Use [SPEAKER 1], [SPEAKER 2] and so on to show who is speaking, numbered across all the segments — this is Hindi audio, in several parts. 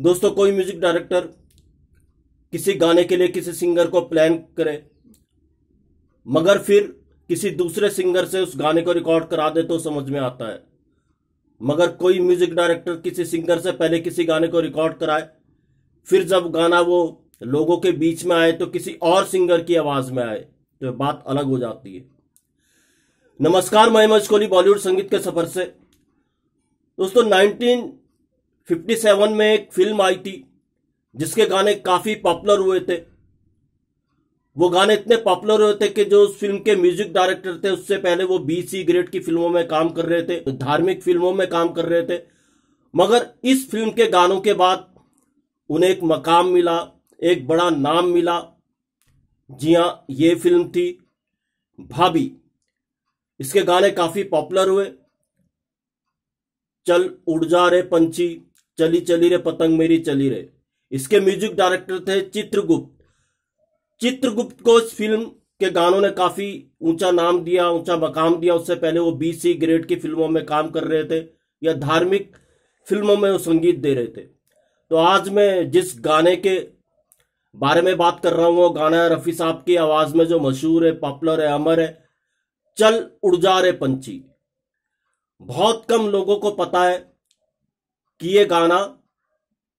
[SPEAKER 1] दोस्तों कोई म्यूजिक डायरेक्टर किसी गाने के लिए किसी सिंगर को प्लान करे मगर फिर किसी दूसरे सिंगर से उस गाने को रिकॉर्ड करा दे तो समझ में आता है मगर कोई म्यूजिक डायरेक्टर किसी सिंगर से पहले किसी गाने को रिकॉर्ड कराए फिर जब गाना वो लोगों के बीच में आए तो किसी और सिंगर की आवाज में आए तो बात अलग हो जाती है नमस्कार मैं मज कोहली बॉलीवुड संगीत के सफर से दोस्तों नाइनटीन 57 में एक फिल्म आई थी जिसके गाने काफी पॉपुलर हुए थे वो गाने इतने पॉपुलर हुए थे कि जो उस फिल्म के म्यूजिक डायरेक्टर थे उससे पहले वो बी सी ग्रेड की फिल्मों में काम कर रहे थे धार्मिक फिल्मों में काम कर रहे थे मगर इस फिल्म के गानों के बाद उन्हें एक मकाम मिला एक बड़ा नाम मिला जी हाँ ये फिल्म थी भाभी इसके गाने काफी पॉपुलर हुए चल उड़ जा रे पंछी चली चली रे पतंग मेरी चली रे इसके म्यूजिक डायरेक्टर थे चित्रगुप्त चित्रगुप्त को इस फिल्म के गानों ने काफी ऊंचा नाम दिया ऊंचा मकाम दिया उससे पहले वो बी सी ग्रेड की फिल्मों में काम कर रहे थे या धार्मिक फिल्मों में वो संगीत दे रहे थे तो आज मैं जिस गाने के बारे में बात कर रहा हूँ वो गाना रफ़ी साहब की आवाज़ में जो मशहूर है पॉपुलर है अमर है चल उड़जा रे पंची बहुत कम लोगों को पता है कि ये गाना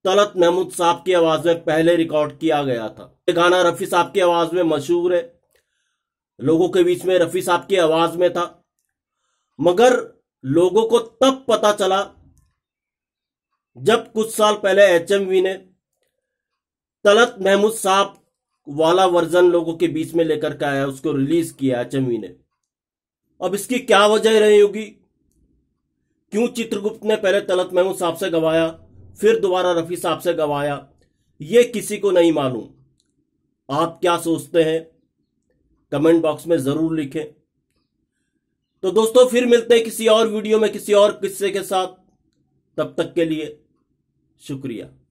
[SPEAKER 1] तलत महमूद साहब की आवाज में पहले रिकॉर्ड किया गया था ये गाना रफ़ी साहब की आवाज में मशहूर है लोगों के बीच में रफ़ी साहब की आवाज में था मगर लोगों को तब पता चला जब कुछ साल पहले एच ने तलत महमूद साहब वाला वर्जन लोगों के बीच में लेकर के आया उसको रिलीज किया एच ने अब इसकी क्या वजह रही होगी क्यों चित्रगुप्त ने पहले तलत महमूद साहब से गवाया फिर दोबारा रफी साहब से गवाया ये किसी को नहीं मालूम आप क्या सोचते हैं कमेंट बॉक्स में जरूर लिखें तो दोस्तों फिर मिलते हैं किसी और वीडियो में किसी और किस्से के साथ तब तक के लिए शुक्रिया